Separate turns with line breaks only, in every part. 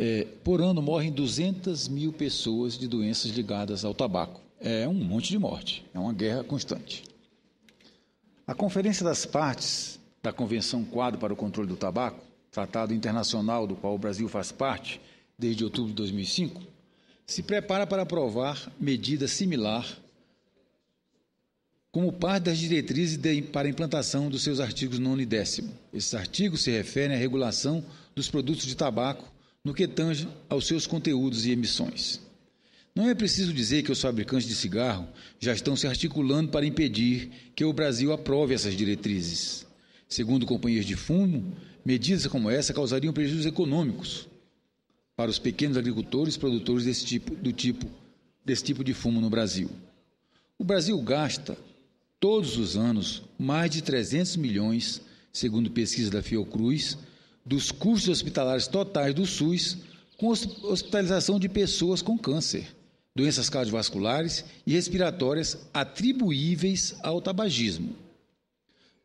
É, por ano morrem 200 mil pessoas de doenças ligadas ao tabaco. É um monte de morte, é uma guerra constante. A Conferência das Partes da Convenção Quadro para o Controle do Tabaco, tratado internacional do qual o Brasil faz parte desde outubro de 2005, se prepara para aprovar medida similar como parte das diretrizes de, para a implantação dos seus artigos 9 e 10. Esses artigos se referem à regulação dos produtos de tabaco no que tange aos seus conteúdos e emissões. Não é preciso dizer que os fabricantes de cigarro já estão se articulando para impedir que o Brasil aprove essas diretrizes. Segundo companhias de fumo, medidas como essa causariam prejuízos econômicos para os pequenos agricultores produtores desse tipo, do tipo, desse tipo de fumo no Brasil. O Brasil gasta todos os anos mais de 300 milhões, segundo pesquisa da Fiocruz, dos custos hospitalares totais do SUS com hospitalização de pessoas com câncer, doenças cardiovasculares e respiratórias atribuíveis ao tabagismo.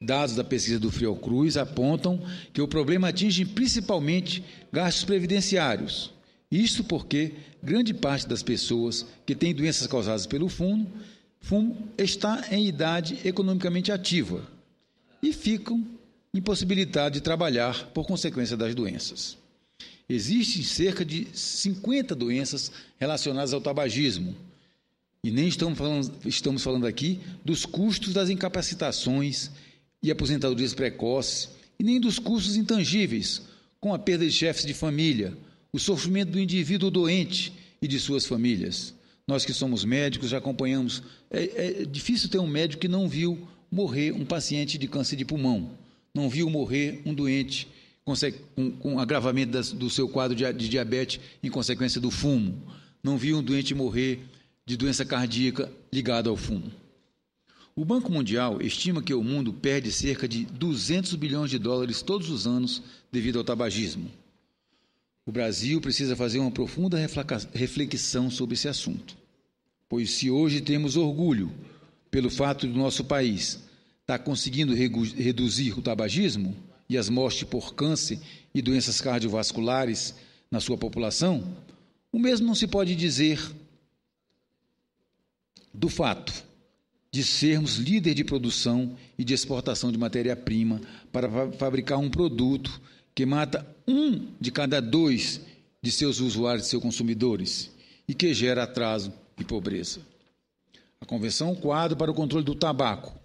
Dados da pesquisa do Fiocruz apontam que o problema atinge principalmente gastos previdenciários. Isso porque grande parte das pessoas que têm doenças causadas pelo fumo, fumo está em idade economicamente ativa e ficam impossibilidade de trabalhar por consequência das doenças. Existem cerca de 50 doenças relacionadas ao tabagismo. E nem estamos falando, estamos falando aqui dos custos das incapacitações e aposentadorias precoces, e nem dos custos intangíveis, com a perda de chefes de família, o sofrimento do indivíduo doente e de suas famílias. Nós que somos médicos já acompanhamos. É, é difícil ter um médico que não viu morrer um paciente de câncer de pulmão não viu morrer um doente com, com agravamento das, do seu quadro de, de diabetes em consequência do fumo. Não viu um doente morrer de doença cardíaca ligada ao fumo. O Banco Mundial estima que o mundo perde cerca de 200 bilhões de dólares todos os anos devido ao tabagismo. O Brasil precisa fazer uma profunda reflexão sobre esse assunto, pois se hoje temos orgulho pelo fato do nosso país está conseguindo reduzir o tabagismo e as mortes por câncer e doenças cardiovasculares na sua população, o mesmo não se pode dizer do fato de sermos líder de produção e de exportação de matéria-prima para fabricar um produto que mata um de cada dois de seus usuários e seus consumidores e que gera atraso e pobreza. A Convenção Quadro para o Controle do Tabaco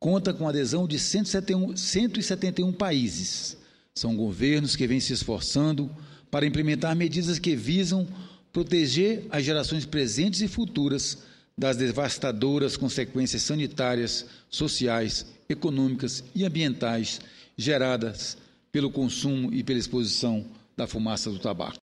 conta com adesão de 171, 171 países. São governos que vêm se esforçando para implementar medidas que visam proteger as gerações presentes e futuras das devastadoras consequências sanitárias, sociais, econômicas e ambientais geradas pelo consumo e pela exposição da fumaça do tabaco.